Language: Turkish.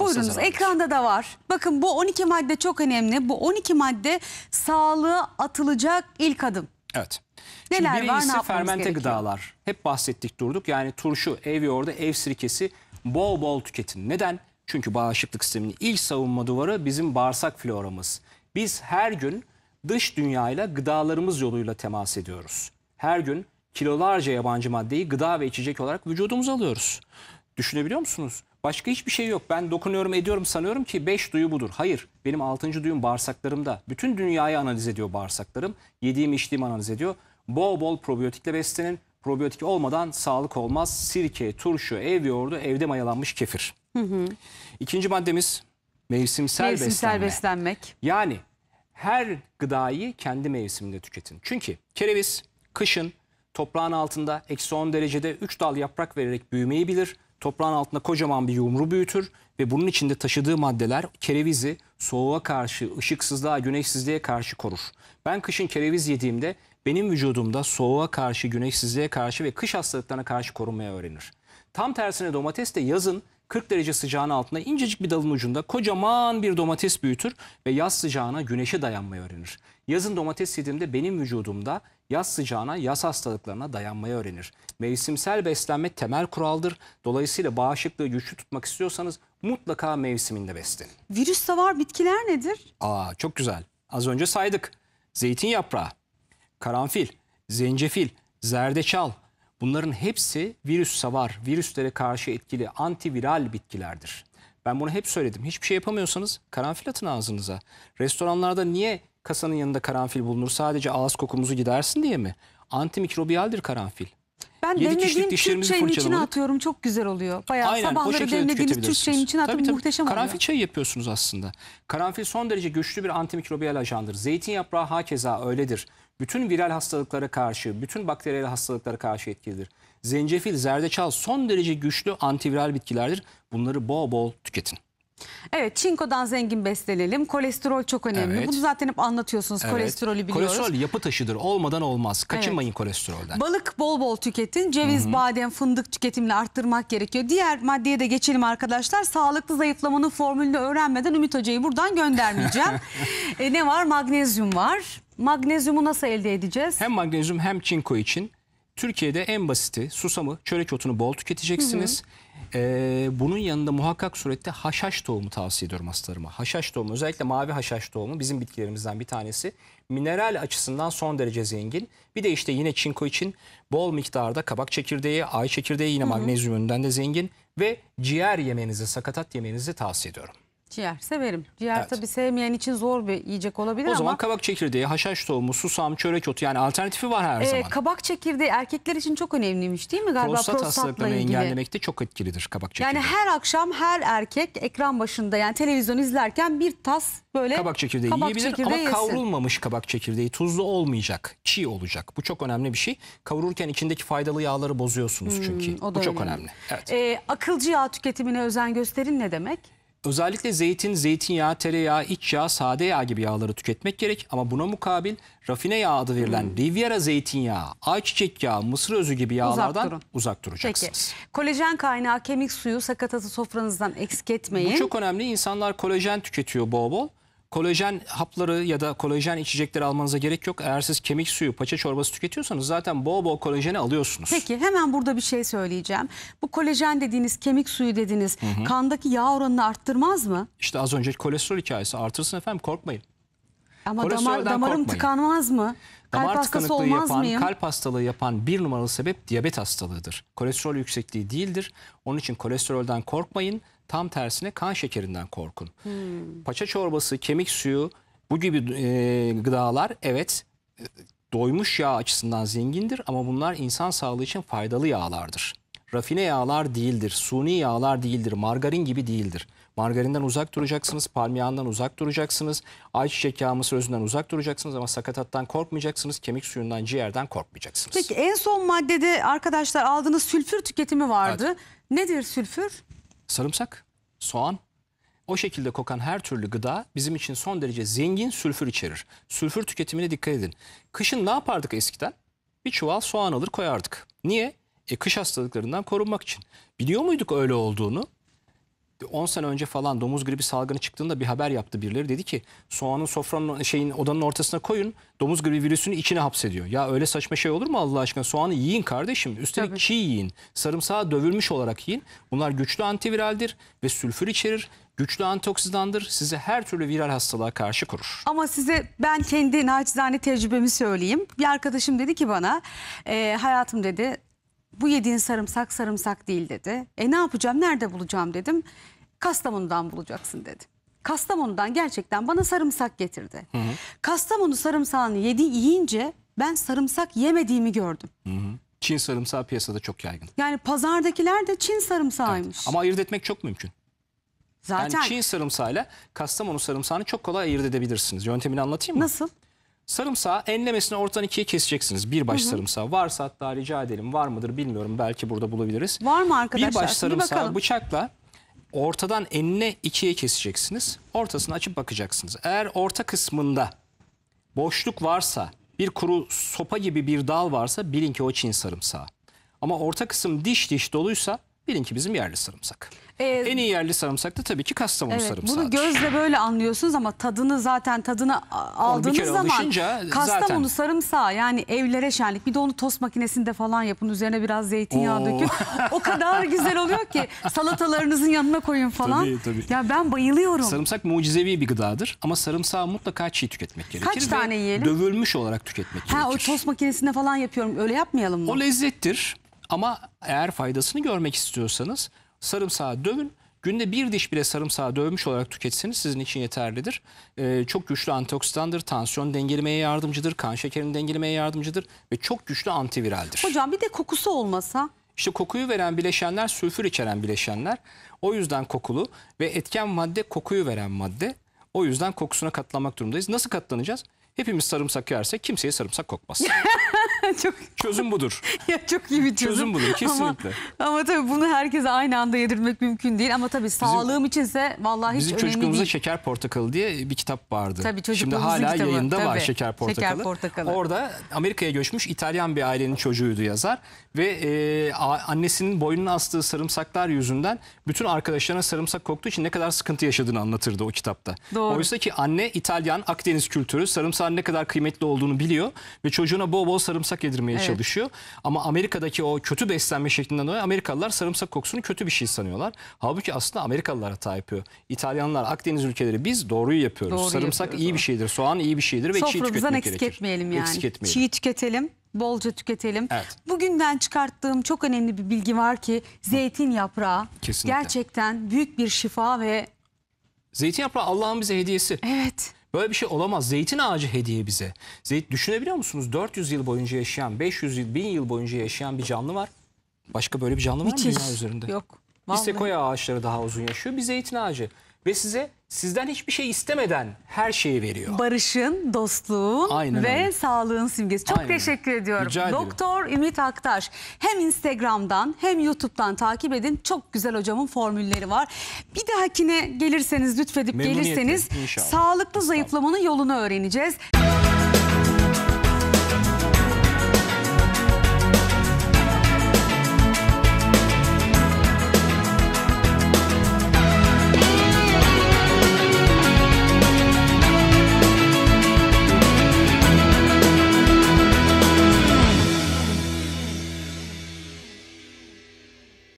Buyurunuz ekranda da var. Bakın bu 12 madde çok önemli. Bu 12 madde sağlığı atılacak ilk adım. Evet. Neler Şimdi birincisi var ne fermente gerekiyor? gıdalar. Hep bahsettik durduk. Yani turşu, ev yoğurdu, ev sirkesi bol bol tüketin. Neden? Çünkü bağışıklık sisteminin ilk savunma duvarı bizim bağırsak floramız. Biz her gün dış dünyayla gıdalarımız yoluyla temas ediyoruz. Her gün kilolarca yabancı maddeyi gıda ve içecek olarak vücudumuza alıyoruz. Düşünebiliyor musunuz? Başka hiçbir şey yok. Ben dokunuyorum ediyorum sanıyorum ki 5 duyu budur. Hayır benim 6. duyum bağırsaklarımda. Bütün dünyayı analiz ediyor bağırsaklarım. Yediğim içtiğim analiz ediyor. Bol bol probiyotikle beslenin. Probiyotik olmadan sağlık olmaz. Sirke, turşu, ev yoğurdu, evde mayalanmış kefir. Hı hı. İkinci maddemiz mevsimsel, mevsimsel beslenme. beslenmek. Yani her gıdayı kendi mevsiminde tüketin. Çünkü kereviz kışın toprağın altında eksi 10 derecede 3 dal yaprak vererek büyümeyi bilir toprağın altında kocaman bir yumru büyütür ve bunun içinde taşıdığı maddeler kerevizi soğuğa karşı, ışıksızlığa, güneşsizliğe karşı korur. Ben kışın kereviz yediğimde benim vücudumda soğuğa karşı, güneşsizliğe karşı ve kış hastalıklarına karşı korunmaya öğrenir. Tam tersine domates de yazın 40 derece sıcağın altında incecik bir dalın ucunda kocaman bir domates büyütür ve yaz sıcağına güneşe dayanmayı öğrenir. Yazın domates yediğimde benim vücudumda yaz sıcağına, yaz hastalıklarına dayanmayı öğrenir. Mevsimsel beslenme temel kuraldır. Dolayısıyla bağışıklığı güçlü tutmak istiyorsanız mutlaka mevsiminde beslenin. Virüs de var, bitkiler nedir? Aa çok güzel. Az önce saydık. Zeytin yaprağı, karanfil, zencefil, zerdeçal, Bunların hepsi virüs savar, virüslere karşı etkili antiviral bitkilerdir. Ben bunu hep söyledim. Hiçbir şey yapamıyorsanız karanfil atın ağzınıza. Restoranlarda niye kasanın yanında karanfil bulunur? Sadece ağız kokumuzu gidersin diye mi? Antimikrobiyaldir karanfil. Ben demlediğim Türkçenin içine atıyorum çok güzel oluyor. Bayağı Aynen, sabahları demlediğimiz Türkçenin içine atıyorum tabii, tabii. muhteşem oluyor. Karanfil çayı yapıyorsunuz aslında. Karanfil son derece güçlü bir antimikrobiyal ajandır. Zeytin yaprağı hakeza öyledir bütün viral hastalıklara karşı, bütün bakteriyel hastalıklara karşı etkilidir. Zencefil, zerdeçal son derece güçlü antiviral bitkilerdir. Bunları bol bol tüketin. Evet çinkodan zengin beslenelim. Kolesterol çok önemli. Evet. Bunu zaten hep anlatıyorsunuz. Evet. Kolesterolü biliyoruz. Kolesterol yapı taşıdır. Olmadan olmaz. Kaçınmayın evet. kolesterolden. Balık bol bol tüketin. Ceviz, Hı -hı. badem, fındık tüketimini arttırmak gerekiyor. Diğer maddeye de geçelim arkadaşlar. Sağlıklı zayıflamanın formülünü öğrenmeden Ümit Hoca'yı buradan göndermeyeceğim. e, ne var? Magnezyum var. Magnezyumu nasıl elde edeceğiz? Hem magnezyum hem çinko için Türkiye'de en basiti susamı, çörek otunu bol tüketeceksiniz. Hı hı. Ee, bunun yanında muhakkak surette haşhaş tohumu tavsiye ediyorum hastalarıma. Haşhaş tohumu özellikle mavi haşhaş tohumu bizim bitkilerimizden bir tanesi. Mineral açısından son derece zengin. Bir de işte yine çinko için bol miktarda kabak çekirdeği, ay çekirdeği yine magnezyumünden de zengin. Ve ciğer yemenizi, sakatat yemenizi tavsiye ediyorum. Ciğer severim. Ciğer Evet. tabii sevmeyen için zor bir yiyecek olabilir ama O ama. zaman kabak çekirdeği, haşhaş tohumu, susam, çörek otu yani alternatifi var her Ee, zaman. kabak çekirdeği erkekler için çok önemliymiş değil mi galiba Prostat prostatla hastalıklarını engellemekte çok etkilidir kabak çekirdeği. Yani her akşam her erkek ekran başında yani televizyon izlerken bir tas böyle kabak çekirdeği kabak yiyebilir çekirdeği ama yesin. kavrulmamış kabak çekirdeği tuzlu olmayacak, çiğ olacak. Bu çok önemli bir şey. Kavururken içindeki faydalı yağları bozuyorsunuz çünkü. Hmm, o da Bu çok önemli. önemli. Evet. Ee, akılcı yağ tüketimine özen gösterin ne demek? Özellikle zeytin, zeytinyağı, tereyağı, iç yağ, sade yağ gibi yağları tüketmek gerek ama buna mukabil rafine yağ adı verilen hmm. Riviera zeytinyağı, ayçiçek yağı, mısır özü gibi yağlardan uzak, durun. uzak Peki. duracaksınız. Kolajen kaynağı kemik suyu sakatatı sofranızdan eksik etmeyin. Bu çok önemli. İnsanlar kolajen tüketiyor bol bol. Kolajen hapları ya da kolajen içecekleri almanıza gerek yok. Eğer siz kemik suyu, paça çorbası tüketiyorsanız zaten bol bol kolajeni alıyorsunuz. Peki hemen burada bir şey söyleyeceğim. Bu kolajen dediğiniz, kemik suyu dediğiniz hı hı. kandaki yağ oranını arttırmaz mı? İşte az önce kolesterol hikayesi artırsın efendim korkmayın. Ama damar, damarım korkmayın. tıkanmaz mı? Kalp damar hastası olmaz yapan, mıyım? Kalp hastalığı yapan bir numaralı sebep diyabet hastalığıdır. Kolesterol yüksekliği değildir. Onun için kolesterolden korkmayın. Tam tersine kan şekerinden korkun. Hmm. Paça çorbası, kemik suyu bu gibi e, gıdalar evet e, doymuş yağ açısından zengindir ama bunlar insan sağlığı için faydalı yağlardır. Rafine yağlar değildir, suni yağlar değildir, margarin gibi değildir. Margarinden uzak duracaksınız, palmiyandan uzak duracaksınız, ayçiçek yağı mısır özünden uzak duracaksınız ama sakatattan korkmayacaksınız, kemik suyundan, ciğerden korkmayacaksınız. Peki en son maddede arkadaşlar aldığınız sülfür tüketimi vardı. Evet. Nedir sülfür? Sarımsak, soğan, o şekilde kokan her türlü gıda bizim için son derece zengin sülfür içerir. Sülfür tüketimine dikkat edin. Kışın ne yapardık eskiden? Bir çuval soğan alır koyardık. Niye? E, kış hastalıklarından korunmak için. Biliyor muyduk öyle olduğunu? 10 sene önce falan domuz gribi salgını çıktığında bir haber yaptı birileri. Dedi ki soğanın sofranın şeyin odanın ortasına koyun domuz gribi virüsünü içine hapsediyor. Ya öyle saçma şey olur mu Allah aşkına? Soğanı yiyin kardeşim. Üstelik Tabii. çiğ yiyin. Sarımsağı dövülmüş olarak yiyin. Bunlar güçlü antiviraldir ve sülfür içerir. Güçlü antioksidandır. size her türlü viral hastalığa karşı kurur. Ama size ben kendi naçizane tecrübemi söyleyeyim. Bir arkadaşım dedi ki bana e, hayatım dedi bu yediğin sarımsak sarımsak değil dedi. E ne yapacağım nerede bulacağım dedim. Kastamonu'dan bulacaksın dedi. Kastamonu'dan gerçekten bana sarımsak getirdi. Hı hı. Kastamonu sarımsağını yedi yiyince ben sarımsak yemediğimi gördüm. Hı hı. Çin sarımsağı piyasada çok yaygın. Yani pazardakiler de Çin sarımsağıymış. Evet. Ama ayırt etmek çok mümkün. Zaten. Yani Çin sarımsağıyla Kastamonu sarımsağını çok kolay ayırt edebilirsiniz. Yöntemini anlatayım mı? Nasıl? Sarımsağı enlemesine ortadan ikiye keseceksiniz. Bir baş hı hı. sarımsağı varsa hatta rica edelim var mıdır bilmiyorum belki burada bulabiliriz. Var mı arkadaşlar? Bir baş sarımsağı Bir bıçakla ortadan enine ikiye keseceksiniz. Ortasını açıp bakacaksınız. Eğer orta kısmında boşluk varsa bir kuru sopa gibi bir dal varsa bilin ki o Çin sarımsağı. Ama orta kısım diş diş doluysa Bilin ki bizim yerli sarımsak. Ee, en iyi yerli sarımsak da tabii ki Kastamonu evet, sarımsağı. Bunu gözle böyle anlıyorsunuz ama tadını zaten tadını aldığınız zaman Kastamonu zaten... sarımsağı yani evlere şenlik. Bir de onu tost makinesinde falan yapın. Üzerine biraz zeytinyağı Oo. dökün. O kadar güzel oluyor ki salatalarınızın yanına koyun falan. Tabii, tabii. Ya ben bayılıyorum. Sarımsak mucizevi bir gıdadır ama sarımsağı mutlaka çiğ tüketmek gerekir. Kaç tane yiyelim? Dövülmüş olarak tüketmek ha, gerekir. Ha o tost makinesinde falan yapıyorum. Öyle yapmayalım mı? O lezzettir. Ama eğer faydasını görmek istiyorsanız sarımsağı dövün. Günde bir diş bile sarımsağı dövmüş olarak tüketseniz sizin için yeterlidir. Ee, çok güçlü antioksidandır, tansiyon dengelemeye yardımcıdır, kan şekerini dengelemeye yardımcıdır ve çok güçlü antiviraldir. Hocam bir de kokusu olmasa? İşte kokuyu veren bileşenler sülfür içeren bileşenler. O yüzden kokulu ve etken madde kokuyu veren madde. O yüzden kokusuna katlanmak durumundayız. Nasıl katlanacağız? Hepimiz sarımsak yersek kimseye sarımsak kokmaz. çok çözüm budur. ya çok iyi bir çözüm. Çözüm budur kesinlikle. Ama, ama tabii bunu herkese aynı anda yedirmek mümkün değil ama tabii bizim, sağlığım içinse vallahi hiç önemli değil. Bizim çocukluğumuzda Şeker Portakalı diye bir kitap vardı. Tabii çocukluğumuzun Şimdi hala kitabı. yayında tabii. var Şeker Portakalı. Şeker Portakalı. Orada Amerika'ya göçmüş İtalyan bir ailenin çocuğuydu yazar ve e, annesinin boynuna astığı sarımsaklar yüzünden bütün arkadaşlarına sarımsak koktuğu için ne kadar sıkıntı yaşadığını anlatırdı o kitapta. Doğru. Oysa ki anne İtalyan Akdeniz kültürü sarımsağın ne kadar kıymetli olduğunu biliyor ve çocuğuna bol bol sarımsak sarımsak yedirmeye evet. çalışıyor. Ama Amerika'daki o kötü beslenme şeklinden dolayı Amerikalılar sarımsak kokusunu kötü bir şey sanıyorlar. Halbuki aslında Amerikalılar hata yapıyor. İtalyanlar, Akdeniz ülkeleri biz doğruyu yapıyoruz. Doğru sarımsak yapıyoruz iyi bir şeydir, soğan iyi bir şeydir ve çiğ tüketmek eksik gerekir. etmeyelim yani. Eksik etmeyelim. Çiğ tüketelim bolca tüketelim. Evet. Bugünden çıkarttığım çok önemli bir bilgi var ki zeytin yaprağı Kesinlikle. gerçekten büyük bir şifa ve Zeytin yaprağı Allah'ın bize hediyesi. Evet. Böyle bir şey olamaz. Zeytin ağacı hediye bize. Zeyt düşünebiliyor musunuz? 400 yıl boyunca yaşayan, 500 yıl, 1000 yıl boyunca yaşayan bir canlı var. Başka böyle bir canlı var mı dünya üzerinde? Yok. Vallahi. İstekoya ağaçları daha uzun yaşıyor. Bir zeytin ağacı ve size sizden hiçbir şey istemeden her şeyi veriyor. Barışın, dostluğun Aynen ve öyle. sağlığın simgesi. Çok Aynen. teşekkür ediyorum. Rica Doktor Ümit Aktaş hem Instagram'dan hem YouTube'dan takip edin. Çok güzel hocamın formülleri var. Bir dahakine gelirseniz lütfedip gelirseniz inşallah. sağlıklı zayıflamanın yolunu öğreneceğiz.